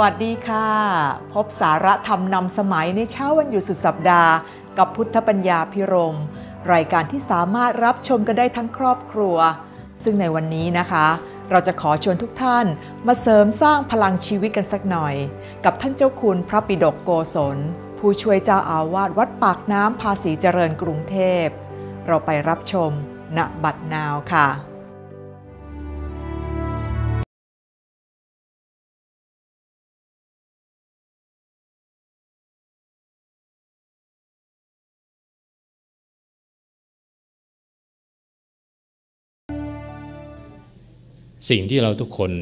วัสดีค่ะ พบสาระธรรมนำสมัยในเช้าวันหยุดสุดสัปดาห์กับพุทธปัญญาพิรม รายการที่สามารถรับชมกันได้ทั้งครอบครัว ซึ่งในวันนี้นะคะ เราจะขอชวนทุกท่านมาเสริมสร้างพลังชีวิตกันสักหน่อย กับท่านเจ้าคุณพระปิดกโกศล ผู้ช่วยเจ้าอาวาสวัดปากน้ำภาษีเจริญกรุงเทพ เราไปรับชมณบัดนาวค่ะสิ่งที่เราทุกคน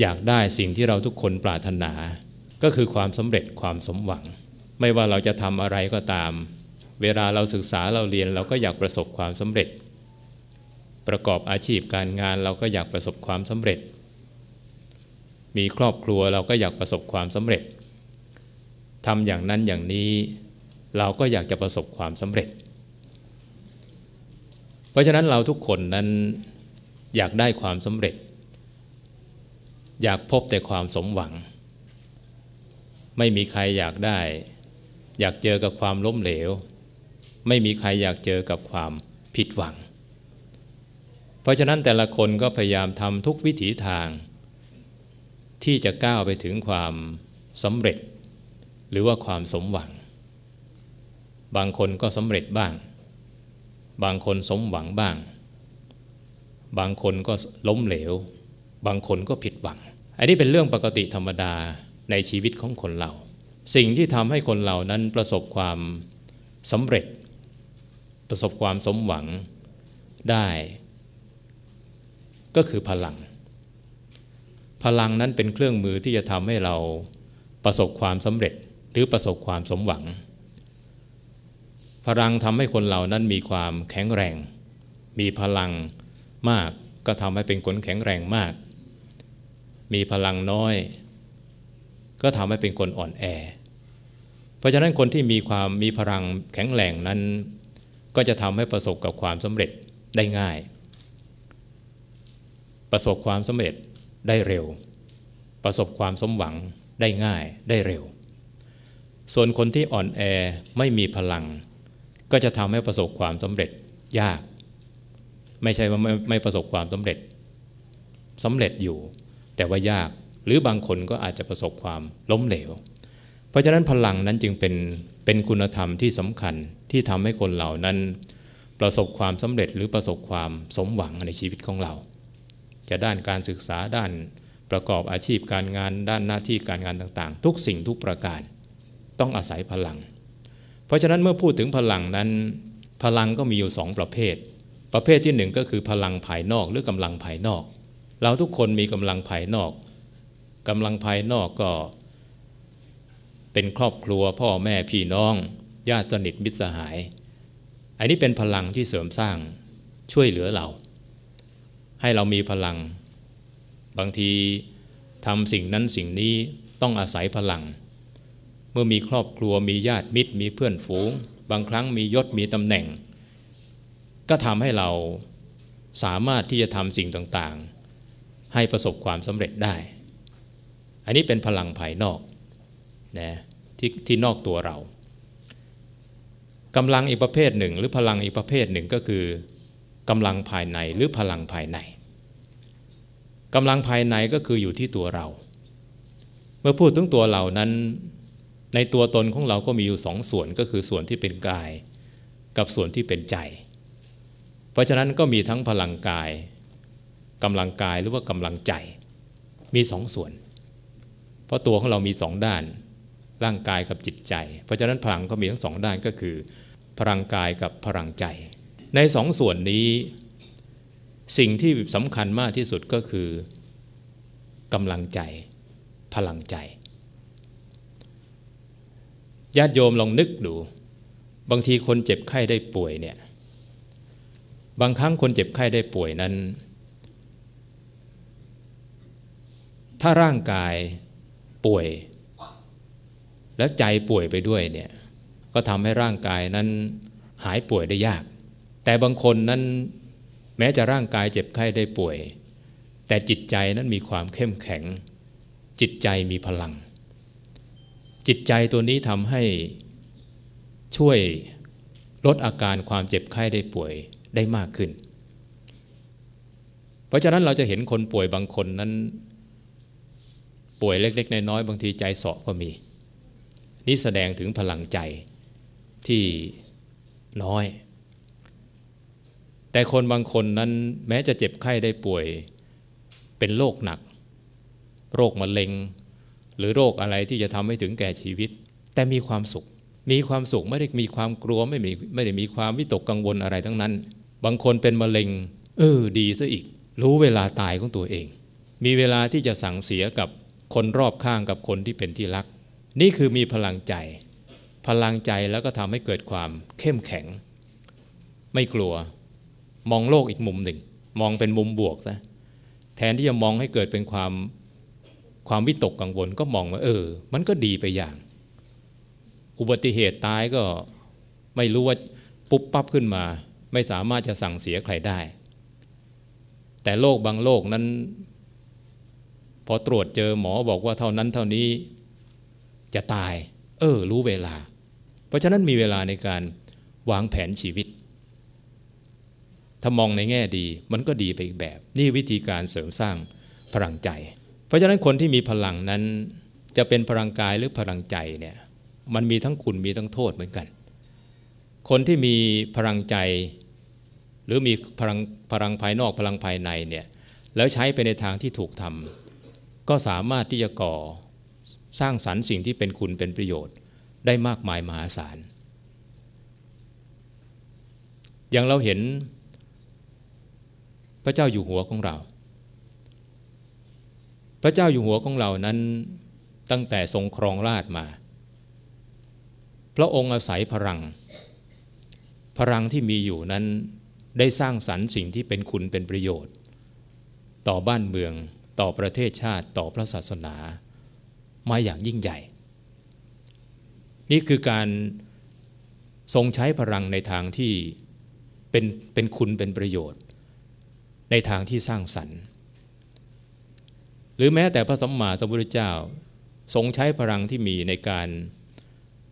อยากได้สิ่งที่เราทุกคนปรารถนาก็คือความสำเร็จความสมหวัง ไม่ว่าเราจะทำอะไรก็ตาม เวลาเราศึกษาเราเรียนเราก็อยากประสบความสำเร็จ ประกอบอาชีพการงานเราก็อยากประสบความสำเร็จ มีครอบครัวเราก็อยากประสบความสำเร็จทำอย่างนั้นอย่างนี้เราก็อยากจะประสบความสำเร็จ เพราะฉะนั้นเราทุกคนนั้นอยากได้ความสำเร็จ อยากพบแต่ความสมหวัง ไม่มีใครอยากได้ อยากเจอกับความล้มเหลว ไม่มีใครอยากเจอกับความผิดหวัง เพราะฉะนั้นแต่ละคนก็พยายามทำทุกวิถีทาง ที่จะก้าวไปถึงความสำเร็จ หรือว่าความสมหวัง บางคนก็สำเร็จบ้าง บางคนสมหวังบ้างบางคนก็ล้มเหลว บางคนก็ผิดหวัง อันนี้เป็นเรื่องปกติธรรมดาในชีวิตของคนเรา สิ่งที่ทำให้คนเรานั้น ประสบความสำเร็จ ประสบความสมหวังได้ ก็คือพลัง พลังนั้นเป็นเครื่องมือที่จะทำให้เราประสบความสำเร็จ หรือประสบความสมหวัง พลังทำให้คนเรานั้นมีความแข็งแรง มีพลังมากก็ทำให้เป็นคนแข็งแรงมาก มีพลังน้อย ก็ทำให้เป็นคนอ่อนแอ เพราะฉะนั้นคนที่มีความมีพลังแข็งแรงนั้น ก็จะทำให้ประสบกับความสำเร็จได้ง่าย ประสบความสำเร็จได้เร็ว ประสบความสมหวังได้ง่ายได้เร็ว ส่วนคนที่อ่อนแอไม่มีพลัง ก็จะทำให้ประสบความสำเร็จยากไม่ใช่ว่าไม่ไม่ประสบความสำเร็จ สำเร็จอยู่ แต่ว่ายากหรือบางคนก็อาจจะประสบความล้มเหลว เพราะฉะนั้นพลังนั้นจึงเป็นเป็นคุณธรรมที่สำคัญที่ทำให้คนเหล่านั้น ประสบความสำเร็จหรือประสบความสมหวังในชีวิตของเรา จะด้านการศึกษาด้านประกอบอาชีพการงานด้านหน้าที่การงานต่างๆ ทุกสิ่งทุกประการต้องอาศัยพลัง เพราะฉะนั้นเมื่อพูดถึงพลังนั้นพลังก็มีอยู่สองประเภทประเภทที่หนึ่งก็คือพลังภายนอกหรือกำลังภายนอก เราทุกคนมีกำลังภายนอก กำลังภายนอกก็ เป็นครอบครัวพ่อแม่พี่น้อง ญาติสนิทมิตรสหาย อันนี้เป็นพลังที่เสริมสร้าง ช่วยเหลือเราให้เรามีพลัง บางทีทำสิ่งนั้นสิ่งนี้ต้องอาศัยพลัง เมื่อมีครอบครัวมีญาติมิตรมีเพื่อนฝูงบางครั้งมียศมีตำแหน่งก็ทำให้เราสามารถที่จะทำสิ่งต่างๆ ให้ประสบความสำเร็จได้ อันนี้เป็นพลังภายนอกนะที่ที่นอกตัวเรา กำลังอีกประเภทหนึ่งหรือพลังอีกประเภทหนึ่งก็คือกำลังภายในหรือพลังภายใน กำลังภายในก็คืออยู่ที่ตัวเรา เมื่อพูดถึงตัวเรานั้น ในตัวตนของเราก็มีอยู่สองส่วนก็คือส่วนที่เป็นกาย กับส่วนที่เป็นใจราะฉะนั้น ก็มีทั้งพลังกายกำลังกายหรือว่ากำลังใจ มีสองส่วน เพราะตัวของเรามีสองด้าน ร่างกายกับจิตใจ เพราะฉะนั้นพลังก็มีทั้งสองด้านก็คือ พลังกายกับพลังใจ ในสองส่วนนี้ สิ่งที่สำคัญมากที่สุดก็คือกำลังใจ พลังใจญาติโยมลองนึกดู บางทีคนเจ็บไข้ได้ป่วยเนี่ยบางครั้งคนเจ็บไข้ได้ป่วยนั้น ถ้าร่างกายป่วย แล้วใจป่วยไปด้วยเนี่ย ก็ทำให้ร่างกายนั้นหายป่วยได้ยาก แต่บางคนนั้น แม้จะร่างกายเจ็บไข้ได้ป่วย แต่จิตใจนั้นมีความเข้มแข็ง จิตใจมีพลัง จิตใจตัวนี้ทำให้ช่วย ลดอาการความเจ็บไข้ได้ป่วยได้มากขึ้น เพราะฉะนั้นเราจะเห็นคนป่วยบางคนนั้น ป่วยเล็กๆน้อยๆบางทีใจเสาะก็มี นี่แสดงถึงพลังใจที่น้อย แต่คนบางคนนั้นแม้จะเจ็บไข้ได้ป่วยเป็นโรคหนัก โรคมะเร็ง หรือโรคอะไรที่จะทำให้ถึงแก่ชีวิต แต่มีความสุข มีความสุขไม่ได้มีความกลัวไม่มีไม่ได้มีความวิตกกังวลอะไรทั้งนั้นบางคนเป็นมะเร็ง เออดีซะอีก รู้เวลาตายของตัวเอง มีเวลาที่จะสั่งเสียกับคนรอบข้างกับคนที่เป็นที่รัก นี่คือมีพลังใจ พลังใจแล้วก็ทำให้เกิดความเข้มแข็ง ไม่กลัว มองโลกอีกมุมหนึ่ง มองเป็นมุมบวกนะแทนที่จะมองให้เกิดเป็นความความวิตกกังวลก็มองว่าเออมันก็ดีไปอย่าง อุบัติเหตุตายก็ไม่รู้ว่าปุ๊บปั๊บขึ้นมาไม่สามารถจะสั่งเสียใครได้ แต่โรคบางโรคนั้น พอตรวจเจอหมอบอกว่าเท่านั้นเท่านี้จะตาย เออรู้เวลา เพราะฉะนั้นมีเวลาในการวางแผนชีวิต ถ้ามองในแง่ดี มันก็ดีไปอีกแบบ นี่วิธีการเสริมสร้างพลังใจ เพราะฉะนั้นคนที่มีพลังนั้น จะเป็นพลังกายหรือพลังใจเนี่ย มันมีทั้งคุณมีทั้งโทษเหมือนกัน คนที่มีพลังใจหรือมีพลังพลังภายนอกพลังภายในเนี่ย แล้วใช้ไปในทางที่ถูกทำก็สามารถที่จะก่อสร้างสรรค์สิ่งที่เป็นคุณเป็นประโยชน์ได้มากมายมหาศาลอย่างเราเห็น พระเจ้าอยู่หัวของเรา พระเจ้าอยู่หัวของเรานั้นตั้งแต่ทรงครองราชมา พระองค์อาศัยพลังพลังที่มีอยู่นั้นได้สร้างสรรค์สิ่งที่เป็นคุณเป็นประโยชน์ ต่อบ้านเมืองต่อประเทศชาติต่อพระศาสนามาอย่างยิ่งใหญ่ นี่คือการทรงใช้พลังในทางที่เป็นเป็นคุณเป็นประโยชน์ ในทางที่สร้างสรรค์ หรือแม้แต่พระสัมมาสัมพุทธเจ้าทรงใช้พลังที่มีในการ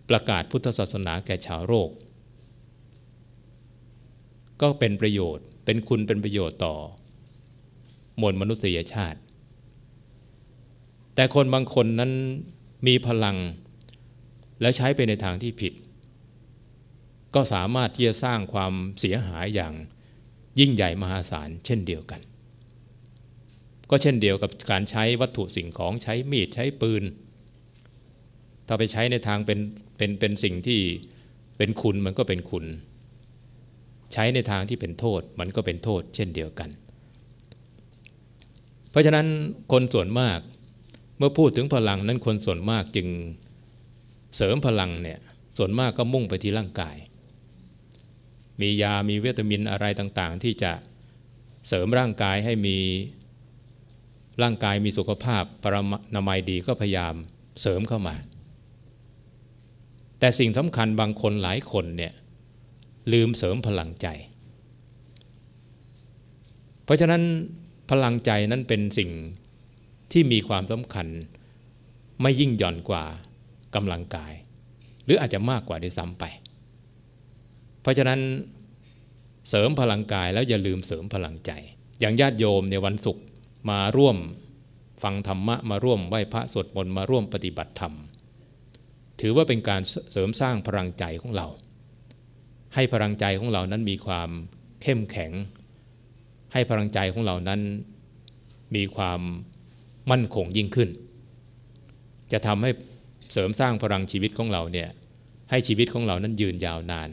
ประกาศพุทธศาสนาแก่ชาวโลกก็เป็นประโยชน์เป็นคุณเป็นประโยชน์ต่อมวลมนุษยชาติ แต่คนบางคนนั้นมีพลังและใช้ไปในทางที่ผิด ก็สามารถที่จะสร้างความเสียหายอย่างยิ่งใหญ่มหาศาลเช่นเดียวกัน ก็เช่นเดียวกับการใช้วัตถุสิ่งของใช้มีดใช้ปืนถ้าไปใช้ในทางเป็นเป็นเป็นสิ่งที่เป็นคุณมันก็เป็นคุณใช้ในทางที่เป็นโทษมันก็เป็นโทษเช่นเดียวกัน เพราะฉะนั้นคนส่วนมากเมื่อพูดถึงพลังนั้นคนส่วนมากจึงเสริมพลังเนี่ย ส่วนมากก็มุ่งไปที่ร่างกาย มียา มีวิตามินอะไรต่างๆ ที่จะเสริมร่างกายให้มีร่างกายมีสุขภาพปรนามัยดีก็พยายามเสริมเข้ามา แต่สิ่งสำคัญบางคนหลายคนเนี่ยลืมเสริมพลังใจ เพราะฉะนั้นพลังใจนั้นเป็นสิ่งที่มีความสำคัญไม่ยิ่งหย่อนกว่ากำลังกาย หรืออาจจะมากกว่าด้วยซ้ำไป เพราะฉะนั้นเสริมพลังกายแล้วอย่าลืมเสริมพลังใจอย่างญาติโยมในวันศุกร์มาร่วมฟังธรรมะมาร่วมไหว้พระสวดมนต์มาร่วมปฏิบัติธรรม ถือว่าเป็นการเสริมสร้างพลังใจของเราให้พลังใจของเรานั้นมีความเข้มแข็ง ให้พลังใจของเรานั้นมีความมั่นคงยิ่งขึ้น จะทำให้เสริมสร้างพลังชีวิตของเราเนี่ยให้ชีวิตของเรานั้นยืนยาวนาน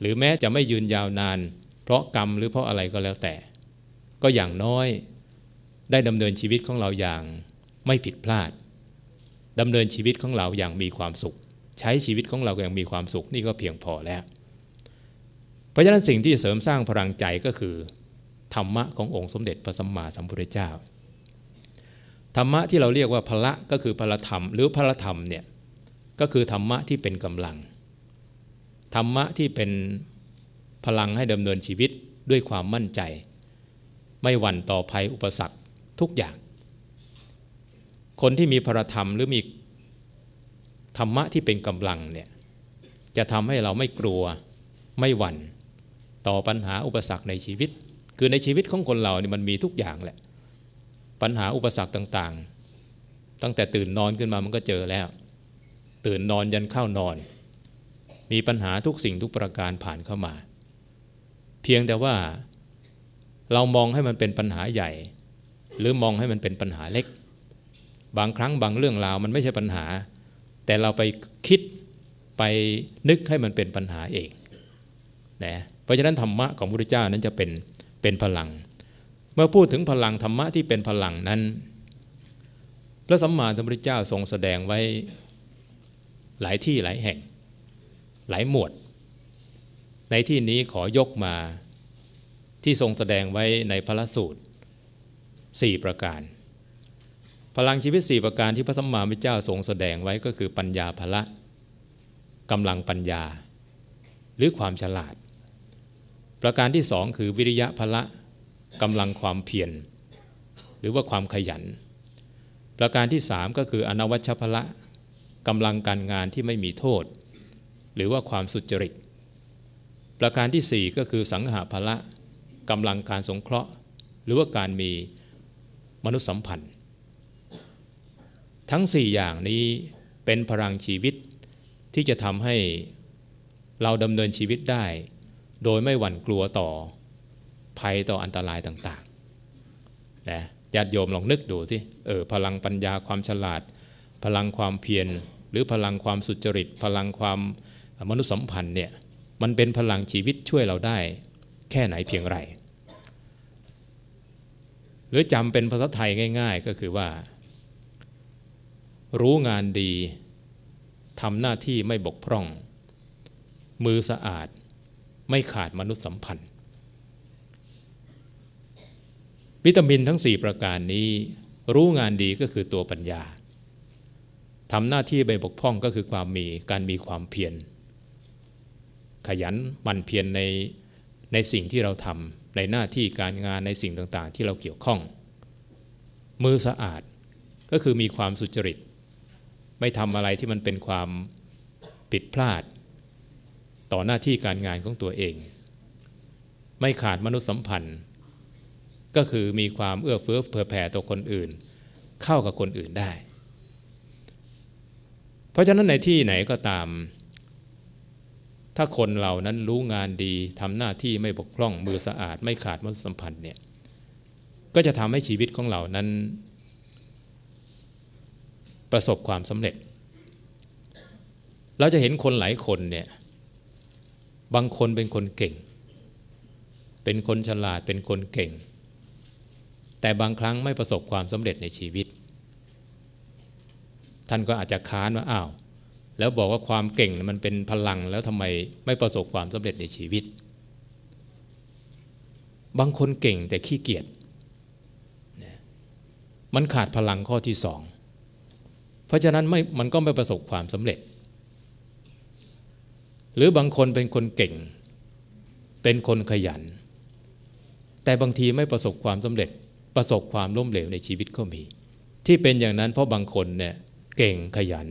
หรือแม้จะไม่ยืนยาวนาน เพราะกรรมหรือเพราะอะไรก็แล้วแต่ ก็อย่างน้อยได้ดำเนินชีวิตของเราอย่างไม่ผิดพลาดดำเนินชีวิตของเราอย่างมีความสุข ใช้ชีวิตของเราอย่างมีความสุข นี่ก็เพียงพอแล้วเพราะฉะนั้นสิ่งที่เสริมสร้างพลังใจก็คือ ธรรมะขององค์สมเด็จพระสัมมาสัมพุทธเจ้าธรรมะที่เราเรียกว่าพละก็คือพละธรรม หรือพละธรรมเนี่ยก็คือธรรมะที่เป็นกำลัง ธรรมะที่เป็นพลังให้ดำเนินชีวิตด้วยความมั่นใจ ไม่หวั่นต่อภัยอุปสรรคทุกอย่าง คนที่มีพระธรรมหรือมีธรรมะที่เป็นกำลังเนี่ยจะทำให้เราไม่กลัวไม่หวัน่นต่อปัญหาอุปสรรคในชีวิต คือในชีวิตของคนเราเนี่ยมันมีทุกอย่างแหละ ปัญหาอุปสรรคต่าง ๆ ตั้งแต่ตื่นนอนขึ้นมามันก็เจอแล้ว ตื่นนอนยันเข้านอน มีปัญหาทุกสิ่งทุกประการผ่านเข้ามา เพียงแต่ว่าเรามองให้มันเป็นปัญหาใหญ่ หรือมองให้มันเป็นปัญหาเล็ก บางครั้งบางเรื่องราวมันไม่ใช่ปัญหา แต่เราไปคิดไปนึกให้มันเป็นปัญหาเอง นะราะฉะนั้น ธรรมะของพระพุทธเจ้านั้นจะเป็นเป็นพลัง เมื่อพูดถึงพลังธรรมะที่เป็นพลังนั้น พระสัมมาสัมพุทธเจ้าทรงแสดงไว้หลายที่หลายแห่ง หลายหมวด ในที่นี้ขอยกมาที่ทรงแสดงไว้ในพระสูตร 4 ประการ พลังชีวิต 4 ประการที่พระสัมมาสัมพุทธเจ้าทรงแสดงไว้ก็คือปัญญาพละกำลังปัญญาหรือความฉลาดประการที่สองคือวิริยะพละกำลังความเพียร หรือว่าความขยัน ประการที่สามก็คืออนวัชพละกำลังการงานที่ไม่มีโทษ หรือว่าความสุจริต ประการที่สี่ก็คือสังหาพละกำลังการสงเคราะห์ หรือว่าการมีมนุษยสัมพันธ์ ทั้งสี่อย่างนี้เป็นพลังชีวิตที่จะทำให้เราดำเนินชีวิตได้โดยไม่หวั่นกลัวต่อภัยต่ออันตรายต่างๆ นะญาติโยมลองนึกดูสิ เออ พลังปัญญาความฉลาด พลังความเพียร หรือพลังความสุจริต พลังความมนุษยสัมพันธ์เนี่ย มันเป็นพลังชีวิตช่วยเราได้ แค่ไหนเพียงไร หรือจำเป็นภาษาไทยง่าย ๆ ก็คือว่า รู้งานดี ทำหน้าที่ไม่บกพร่อง มือสะอาดไม่ขาดมนุษยสัมพันธ์ วิตามินทั้ง 4 ประการนี้รู้งานดีก็คือตัวปัญญา ทำหน้าที่ใบบกพ่องก็คือความมีการมีความเพียรขยันมันเพียรในในสิ่งที่เราทำในหน้าที่การงานในสิ่งต่างๆ ที่เราเกี่ยวข้อง มือสะอาดก็คือมีความสุจริต ไม่ทำอะไรที่มันเป็นความผิดพลาดต่อหน้าที่การงานของตัวเอง ไม่ขาดมนุษยสัมพันธ์ ก็คือมีความเอื้อเฟื้อเผื่อแผ่ต่อคนอื่น เข้ากับคนอื่นได้ เพราะฉะนั้นในที่ไหนก็ตาม ถ้าคนเหล่านั้นรู้งานดีทำหน้าที่ไม่บกพร่องมือสะอาด ไม่ขาดมนุษยสัมพันธ์เนี่ยก็จะทำให้ชีวิตของเหล่านั้นประสบความสำเร็จ เราจะเห็นคนหลายคนเนี่ยบางคนเป็นคนเก่ง เป็นคนฉลาด เป็นคนเก่ง แต่บางครั้งไม่ประสบความสำเร็จในชีวิต ท่านก็อาจจะค้านว่าอ้าว แล้วบอกว่าความเก่งมันเป็นพลังแล้วทำไมไม่ประสบความสำเร็จในชีวิต บางคนเก่งแต่ขี้เกียจมันขาดพลังข้อที่สอง เพราะฉะนั้นไม่ มันก็ไม่ประสบความสำเร็จหรือบางคนเป็นคนเก่ง เป็นคนขยัน แต่บางทีไม่ประสบความสำเร็จประสบความล้มเหลวในชีวิตก็มี ที่เป็นอย่างนั้นเพราะบางคนเนี่ยเก่งขยัน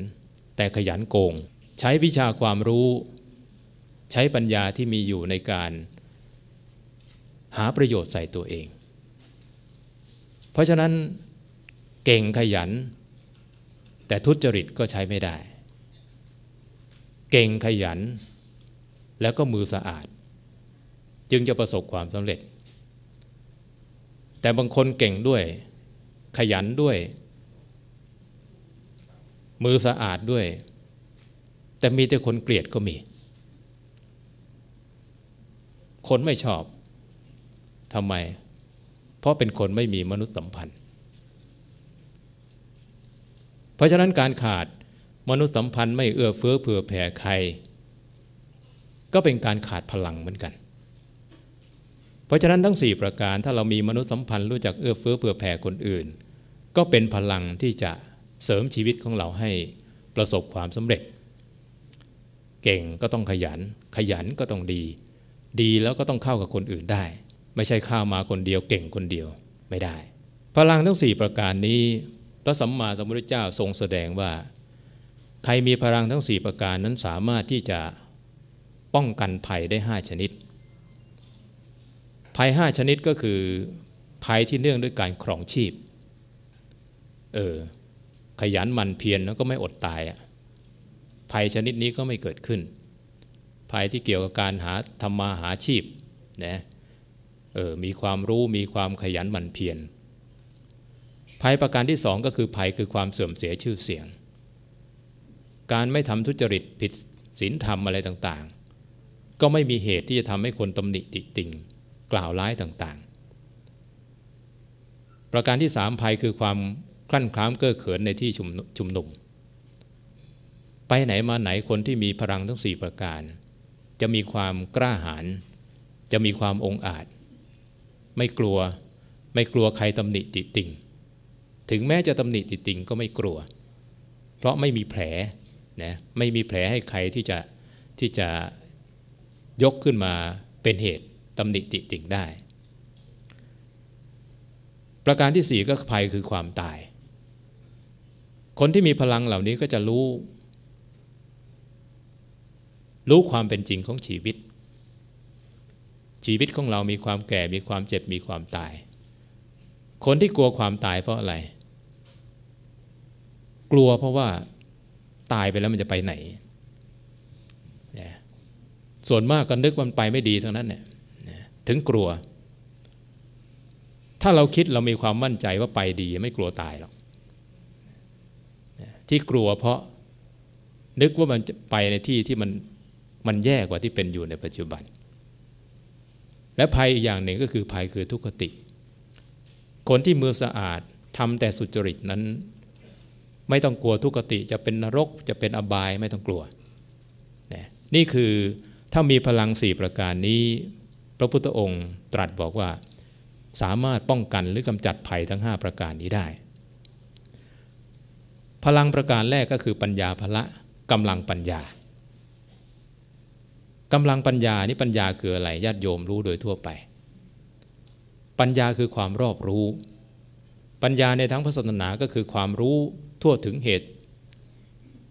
แต่ขยันโกง ใช้วิชาความรู้ ใช้ปัญญาที่มีอยู่ในการหาประโยชน์ใส่ตัวเอง เพราะฉะนั้นเก่งขยัน แต่ทุจริตก็ใช้ไม่ได้ เก่งขยันแล้วก็มือสะอาด จึงจะประสบความสำเร็จ แต่บางคนเก่งด้วย ขยันด้วย มือสะอาดด้วย แต่มีแต่คนเกลียดก็มี คนไม่ชอบทำไม เพราะเป็นคนไม่มีมนุษยสัมพันธ์ เพราะฉะนั้นการขาดมนุษยสัมพันธ์ไม่เอื้อเฟื้อเผื่อแผ่ใครก็เป็นการขาดพลังเหมือนกัน เพราะฉะนั้นทั้ง4ประการ ถ้าเรามีมนุษยสัมพันธ์รู้จักเอื้อเฟื้อเผื่อแผ่คนอื่น ก็เป็นพลังที่จะเสริมชีวิตของเราให้ประสบความสำเร็จ เก่งก็ต้องขยัน ขยันก็ต้องดี ดีแล้วก็ต้องเข้ากับคนอื่นได้ ไม่ใช่ข้ามาคนเดียวเก่งคนเดียวไม่ได้ พลังทั้ง4ประการนี้พระสัมมาสัมพุทธเจ้าทรงแสดงว่า ใครมีพลังทั้ง4ประการนั้นสามารถที่จะป้องกันภัยได้ 5 ชนิด ภัย5ชนิดก็คือภัยที่เนื่องด้วยการครองชีพ เออ ขยันมันเพียรแล้วก็ไม่อดตายอะภัยชนิดนี้ก็ไม่เกิดขึ้น ภัยที่เกี่ยวกับการหาทำมาหาชีพนะเออ มีความรู้มีความขยันมันเพียรภัยประการที่สองก็คือภัยคือความเสื่อมเสียชื่อเสียง การไม่ทำทุจริตผิดศีลธรรมอะไรต่างก็ไม่มีเหตุที่จะทำให้คนตำหนิติติงกล่าวร้ายต่างๆ ประการที่สามภัยคือความคลั่นคล้ามเก้อเขินในที่ชุมนุม ไปไหนมาไหนคนที่มีพลังทั้งสี่ประการ จะมีความกล้าหาญ จะมีความองอาจ ไม่กลัว ไม่กลัวใครตำหนิติติงถึงแม้จะตำหนิติติงก็ไม่กลัว เพราะไม่มีแผล นะ ไม่มีแผลให้ใครที่จะที่จะยกขึ้นมาเป็นเหตุตำหนิติติงได้ ประการที่สี่ก็ภัยคือความตาย คนที่มีพลังเหล่านี้ก็จะรู้ รู้ความเป็นจริงของชีวิต ชีวิตของเรามีความแก่ มีความเจ็บ มีความตาย คนที่กลัวความตายเพราะอะไร กลัวเพราะว่าตายไปแล้วมันจะไปไหนส่วนมากก็นึกมันไปไม่ดีทั้งนั้นเนี่ยถึงกลัว ถ้าเราคิดเรามีความมั่นใจว่าไปดี ไม่กลัวตายหรอกที่กลัวเพราะนึกว่ามันจะไปในที่ที่มันมันแย่กว่าที่เป็นอยู่ในปัจจุบัน และภัยอีกอย่างหนึ่งก็คือภัยคือทุกขติ คนที่มือสะอาดทำแต่สุจริตนั้น ไม่ต้องกลัวทุกขติ จะเป็นนรก จะเป็นอบาย ไม่ต้องกลัวนี่คือถ้ามีพลังสี่ประการนี้ พระพุทธองค์ตรัสบอกว่า สามารถป้องกันหรือกำจัดภัยทั้ง 5 ประการนี้ได้ พลังประการแรกก็คือปัญญาพละกำลังปัญญากำลังปัญญานี่ปัญญาคืออะไรญาติโยมรู้โดยทั่วไป ปัญญาคือความรอบรู้ ปัญญาในทั้งพระศาสนาก็คือความรู้ทั่วถึงเหตุ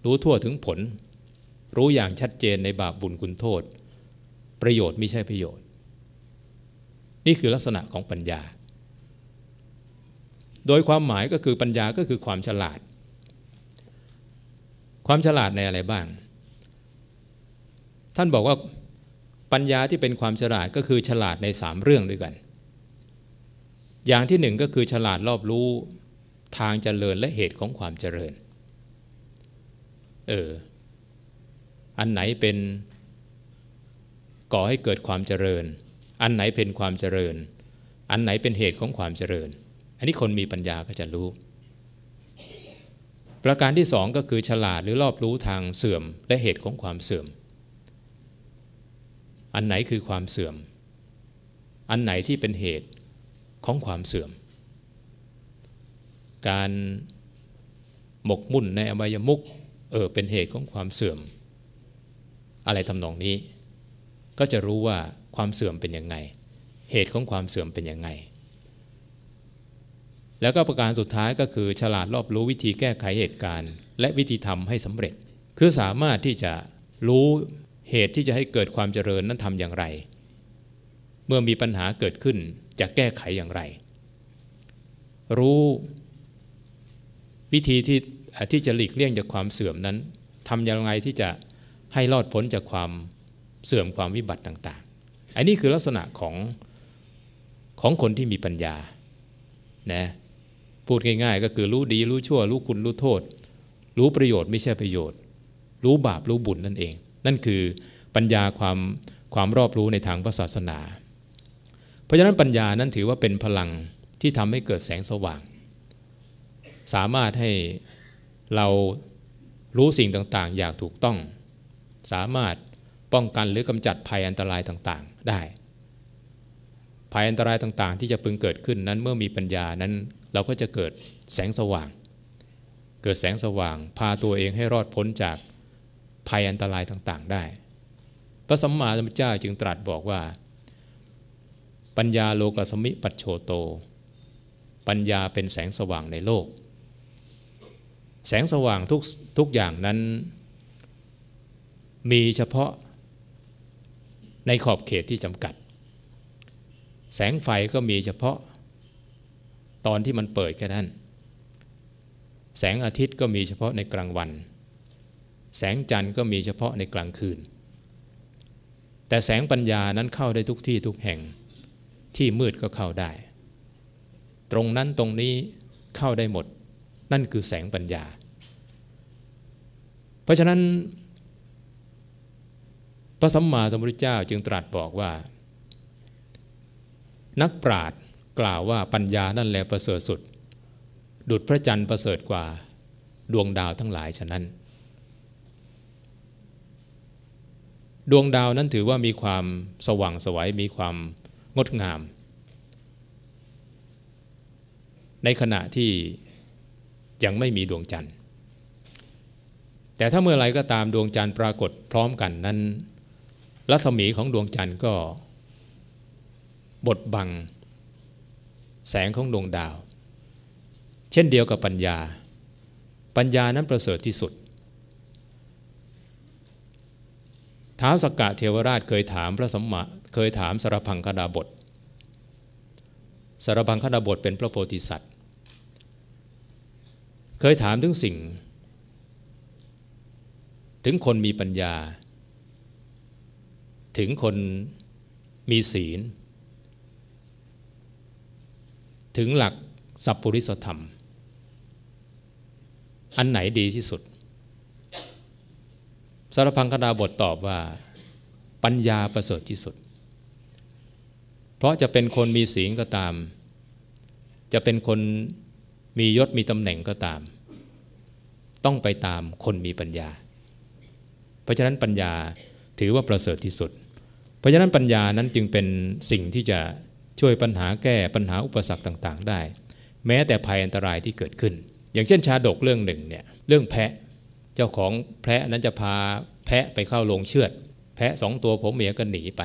รู้ทั่วถึงผลรู้อย่างชัดเจนในบาปบุญคุณโทษ ประโยชน์ ไม่ใช่ประโยชน์ นี่คือลักษณะของปัญญา โดยความหมายก็คือปัญญาก็คือความฉลาด ความฉลาดในอะไรบ้าง ท่านบอกว่าปัญญาที่เป็นความฉลาดก็คือฉลาดในสามเรื่องด้วยกัน อย่างที่หนึ่งก็คือฉลาดรอบรู้ทางเจริญและเหตุของความเจริญ เอออันไหนเป็นก่อให้เกิดความเจริญ อันไหนเป็นความเจริญ อันไหนเป็นเหตุของความเจริญ อันนี้คนมีปัญญาก็จะรู้ ประการที่สองก็คือฉลาดหรือรอบรู้ทางเสื่อมและเหตุของความเสื่อม อันไหนคือความเสื่อม อันไหนที่เป็นเหตุของความเสื่อม การหมกมุ่นในอบายมุกเออเป็นเหตุของความเสื่อมอะไรทำนองนี้ ก็จะรู้ว่าความเสื่อมเป็นยังไงเหตุของความเสื่อมเป็นยังไง แล้วก็ประการสุดท้ายก็คือฉลาดรอบรู้วิธีแก้ไขเหตุการณ์ และวิธีทำให้สำเร็จ คือสามารถที่จะรู้เหตุที่จะให้เกิดความเจริญนั้นทำอย่างไร เมื่อมีปัญหาเกิดขึ้นจะแก้ไขอย่างไร รู้วิธีที่ที่จะหลีกเลี่ยงจากความเสื่อมนั้นทำอย่างไรที่จะให้รอดพ้นจากความเสื่อมความวิบัติต่างๆ อันนี้คือลักษณะของของคนที่มีปัญญา นะ พูดง่าย ๆ ก็คือรู้ดีรู้ชั่วรู้คุณรู้โทษ รู้ประโยชน์ไม่ใช่ประโยชน์ รู้บาปรู้บุญนั่นเอง นั่นคือปัญญาความความรอบรู้ในทางพระศาสนา เพราะฉะนั้นปัญญา นั้นถือว่าเป็นพลังที่ทำให้เกิดแสงสว่าง สามารถให้เรารู้สิ่งต่างๆ อย่างถูกต้องสามารถป้องกันหรือ กำจัดภัยอันตรายต่างๆได้ภัยอันตรายต่างๆ ที่จะพึงเกิดขึ้นนั้นเมื่อมีปัญญานั้นเราก็จะเกิดแสงสว่าง เกิดแสงสว่างพาตัวเองให้รอดพ้นจากภัยอันตรายต่างๆ ได้ พระสัมมาสัมพุทธเจ้าจึงตรัสบอกว่าปัญญาโลกสมิปัจโชโต ปัญญาเป็นแสงสว่างในโลก แสงสว่างทุกทุกอย่างนั้นมีเฉพาะในขอบเขตที่จำกัด แสงไฟก็มีเฉพาะตอนที่มันเปิดแค่นั้น แสงอาทิตย์ก็มีเฉพาะในกลางวัน แสงจันทร์ก็มีเฉพาะในกลางคืน แต่แสงปัญญานั้นเข้าได้ทุกที่ทุกแห่ง ที่มืดก็เข้าได้ ตรงนั้นตรงนี้เข้าได้หมด นั่นคือแสงปัญญา เพราะฉะนั้นพระสัมมาสัมพุทธเจ้า จึงตรัสบอกว่า นักปราชญ์กล่าวว่าปัญญานั่นแหละประเสริฐสุด ดุดพระจันทร์ประเสริฐกว่าดวงดาวทั้งหลายฉะนั้น ดวงดาวนั้นถือว่ามีความสว่างสวยมีความงดงาม ในขณะที่ยังไม่มีดวงจันทร์ แต่ถ้าเมื่อไรก็ตามดวงจันทร์ปรากฏพร้อมกันนั้นรัศมีของดวงจันทร์ก็บดบัง แสงของดวงดาว เช่นเดียวกับปัญญา ปัญญานั้นประเสริฐที่สุดท้าวสกกะเทวราชเคยถามพระสมมาเคยถามสารพังคดาบทสารพังคดาบทเป็นพระโพธิสัตว์เคยถามถึงสิ่ง ถึงคนมีปัญญาถึงคนมีศีล ถึงหลักสัพพุริสธรรม อันไหนดีที่สุด สารพังคดาบทตอบว่า ปัญญาประเสริฐที่สุด เพราะจะเป็นคนมีศีลก็ตาม จะเป็นคนมียศมีตำแหน่งก็ตาม ต้องไปตามคนมีปัญญา เพราะฉะนั้นปัญญาถือว่าประเสริฐที่สุด เพราะฉะนั้นปัญญานั้นจึงเป็นสิ่งที่จะช่วยปัญหาแก้ปัญหาอุปสรรคต่างๆ ได้ แม้แต่ภัยอันตรายที่เกิดขึ้น อย่างเช่นชาดกเรื่องหนึ่งเนี่ยเรื่องแพะเจ้าของแพะนั้นจะพาแพะไปเข้าโรงเชือด แพะสองตัวผมเมียก็หนีไป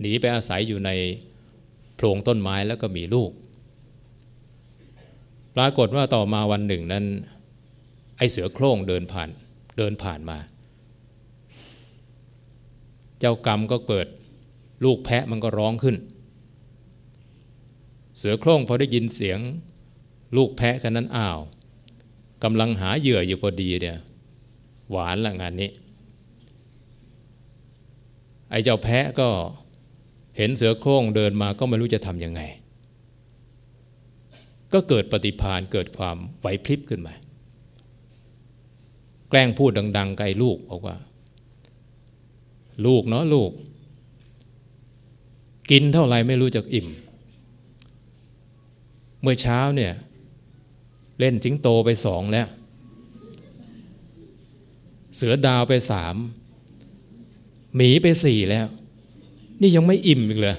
หนีไปอาศัยอยู่ใน โพรงต้นไม้แล้วก็มีลูก ปรากฏว่าต่อมาวันหนึ่งนั้นไอเสือโคร่งเดินผ่านเดินผ่านมาเจ้ากรรมก็เกิดลูกแพะมันก็ร้องขึ้น เสือโคร่งพอได้ยินเสียงลูกแพะฉะนั้นอ้าวกำลังหาเหยื่ออยู่พอดีเนี่ยหวานละงานนี้ ไอ้เจ้าแพะก็เห็นเสือโคร่งเดินมาก็ไม่รู้จะทำยังไง ก็เกิดปฏิพานเกิดความไหวพริบขึ้นมา แกล้งพูดดังๆไกลลูกบอกว่าลูกเนาะ ลูก กินเท่าไหร่ไม่รู้จักอิ่ม เมื่อเช้าเนี่ย เล่นจิงโตไปสองแล้ว เสือดาวไปสาม หมีไปสี่แล้ว นี่ยังไม่อิ่มอีกเลย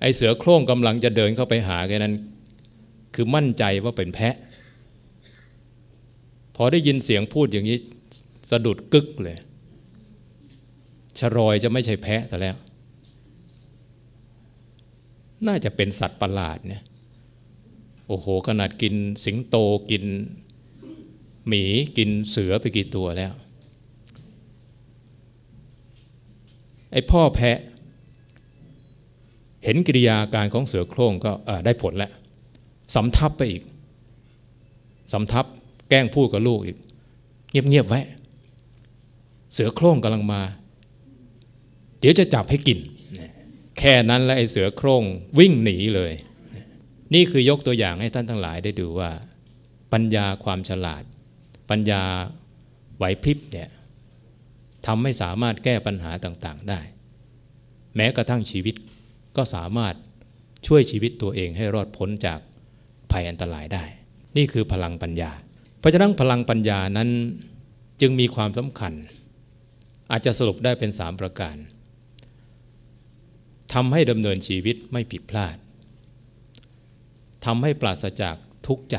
ไอเสือโคร่งกำลังจะเดินเข้าไปหาแค่นั้น คือมั่นใจว่าเป็นแพะ พอได้ยินเสียงพูดอย่างนี้สะดุดกึกเลยชรอยจะไม่ใช่แพะแต่แล้ว น่าจะเป็นสัตว์ประหลาดเนี่ยโอ้โหขนาดกินสิงโตกินหมี กินเสือไปกี่ตัวแล้ว ไอพ่อแพะ เห็นกิริยาการของเสือโคร่งก็ได้ผลแล้วสำทับไปอีกสำทับแกล้งพูดกับลูกอีก เงียบๆไว้ เสือโคร่งกำลังมาเดี๋ยวจะจับให้กิน แค่นั้นแล้วไอ้เสือโคร่งวิ่งหนีเลย นี่คือยกตัวอย่างให้ท่านทั้งหลายได้ดูว่า ปัญญาความฉลาด ปัญญาไหวพริบเนี่ยทำให้สามารถแก้ปัญหาต่างๆได้ แม้กระทั่งชีวิตก็สามารถช่วยชีวิตตัวเองให้รอดพ้นจากภัยอันตรายได้ นี่คือพลังปัญญา เพราะฉะนั้นพลังปัญญานั้นจึงมีความสำคัญ อาจจะสรุปได้เป็นสามประการทำให้ดำเนินชีวิตไม่ผิดพลาด ทำให้ปราศจากทุกข์ใจ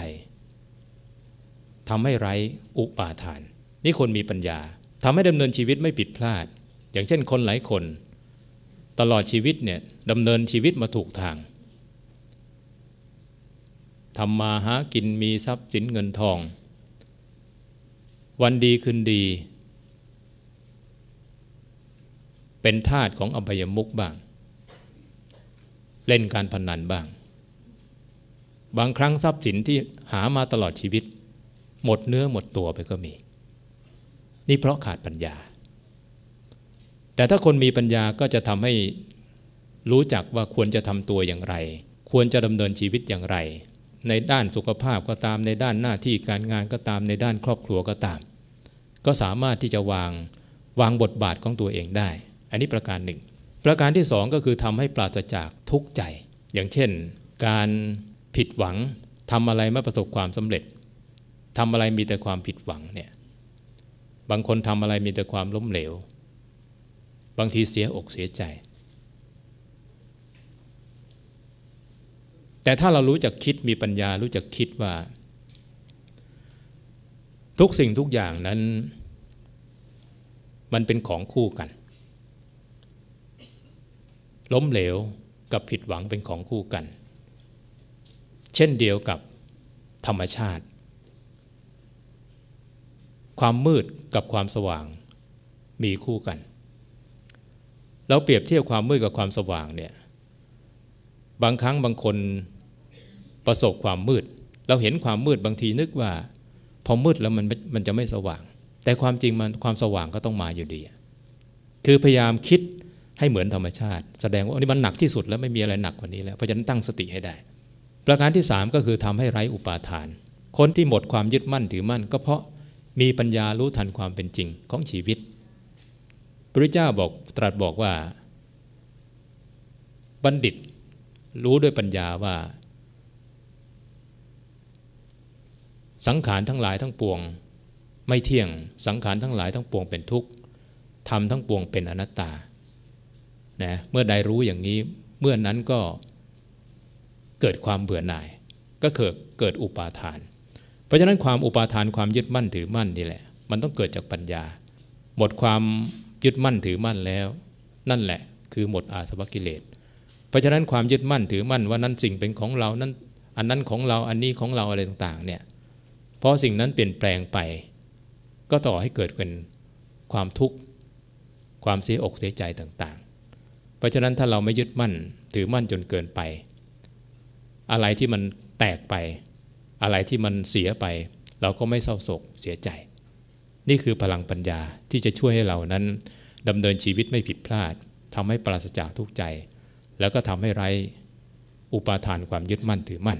ทำให้ไร้อุปาทาน นี่คนมีปัญญา ทำให้ดำเนินชีวิตไม่ผิดพลาด อย่างเช่นคนหลายคน ตลอดชีวิตเนี่ยดำเนินชีวิตมาถูกทาง ทำมาหากินมีทรัพย์สินเงินทอง วันดีคืนดี เป็นทาสของอบายมุกบ้างเล่นการพนนันบ้าง บางครั้งทรัพย์สินที่หามาตลอดชีวิต หมดเนื้อหมดตัวไปก็มี นี่เพราะขาดปัญญา แต่ถ้าคนมีปัญญาก็จะทำให้รู้จักว่าควรจะทำตัวอย่างไร ควรจะดำเนินชีวิตอย่างไร ในด้านสุขภาพก็ตามในด้านหน้าที่การงานก็ตามในด้านครอบครัวก็ตาม ก็สามารถที่จะวางวางบทบาทของตัวเองได้ อันนี้ประการหนึ่งประการที่สองก็คือทำให้ปราศจากทุกข์ใจ อย่างเช่นการผิดหวัง ทำอะไรไม่ประสบความสำเร็จ ทำอะไรมีแต่ความผิดหวังเนี่ย บางคนทำอะไรมีแต่ความล้มเหลว บางทีเสียอกเสียใจ แต่ถ้าเรารู้จักคิดมีปัญญารู้จักคิดว่า ทุกสิ่งทุกอย่างนั้นมันเป็นของคู่กันล้มเหลวกับผิดหวังเป็นของคู่กัน เช่นเดียวกับธรรมชาติ ความมืดกับความสว่างมีคู่กัน เราเปรียบเทียบความมืดกับความสว่างเนี่ยบางครั้งบางคนประสบความมืด เราเห็นความมืดบางทีนึกว่า พอมืดแล้วมันมันจะไม่สว่าง แต่ความจริงมันความสว่างก็ต้องมาอยู่ดีคือพยายามคิดให้เหมือนธรรมชาติแสดงว่าอันนี้มันหนักที่สุดแล้วไม่มีอะไรหนักกว่านี้แล้ว เพราะฉะนั้นตั้งสติให้ได้ ประการที่ 3 ก็คือทำให้ไร้อุปาทานคนที่หมดความยึดมั่นถือมั่นก็เพราะมีปัญญารู้ทันความเป็นจริงของชีวิตพระเจ้าบอกตรัสบอกว่าบัณฑิตรู้ด้วยปัญญาว่าสังขารทั้งหลายทั้งปวง ไม่เที่ยงสังขารทั้งหลายทั้งปวงเป็นทุกข์ทำทั้งปวงเป็นอนัตตานะเมื่อใดรู้อย่างนี้เมื่อนั้นก็เกิดความเบื่อหน่าย ก็เกิดเกิดอุปาทาน เพราะฉะนั้นความอุปาทานความยึดมั่นถือมั่นนี่แหละมันต้องเกิดจากปัญญา หมดความยึดมั่นถือมั่นแล้ว นั่นแหละ คือหมดอาสวะกิเลส เพราะฉะนั้นความยึดมั่นถือมั่น ว่านั้นสิ่งเป็นของเรานั้นอันนั้นของเราอันนี้ของเราอะไรต่างๆเนี่ยพราะสิ่งนั้นเปลี่ยนแปลงไป ก็ต่อให้เกิดเป็นความทุกข์ความเสียอกเสียใจต่างราะฉะนั้นถ้าเราไม่ยึดมั่นถือมั่นจนเกินไป อะไรที่มันแตกไป อะไรที่มันเสียไปเราก็ไม่เศร้าโศกเสียใจ นี่คือพลังปัญญาที่จะช่วยให้เรานั้นดำเนินชีวิตไม่ผิดพลาดทำให้ปราศจากทุกใจ แล้วก็ทำให้ไรอุปาทานความยึดมั่นถือมั่น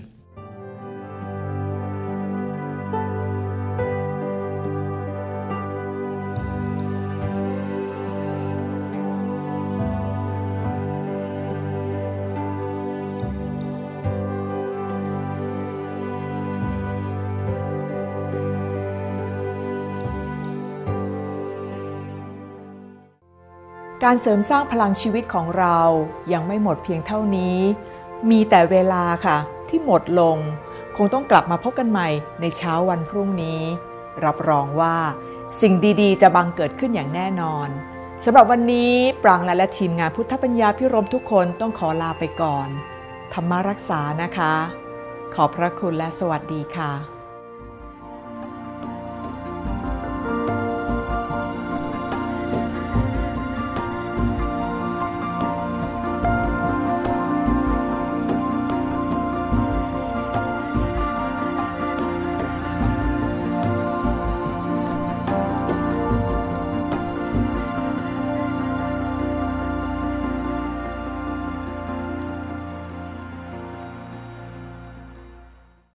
การเสริมสร้างพลังชีวิตของเรายังไม่หมดเพียงเท่านี้ มีแต่เวลาค่ะ ที่หมดลง คงต้องกลับมาพบกันใหม่ในเช้าวันพรุ่งนี้ รับรองว่าสิ่งดีๆ จะบังเกิดขึ้นอย่างแน่นอน สำหรับวันนี้ ปรางและและทีมงานพุทธปัญญาพิรมทุกคนต้องขอลาไปก่อน ธรรมารักษานะคะ ขอพระคุณและสวัสดีค่ะ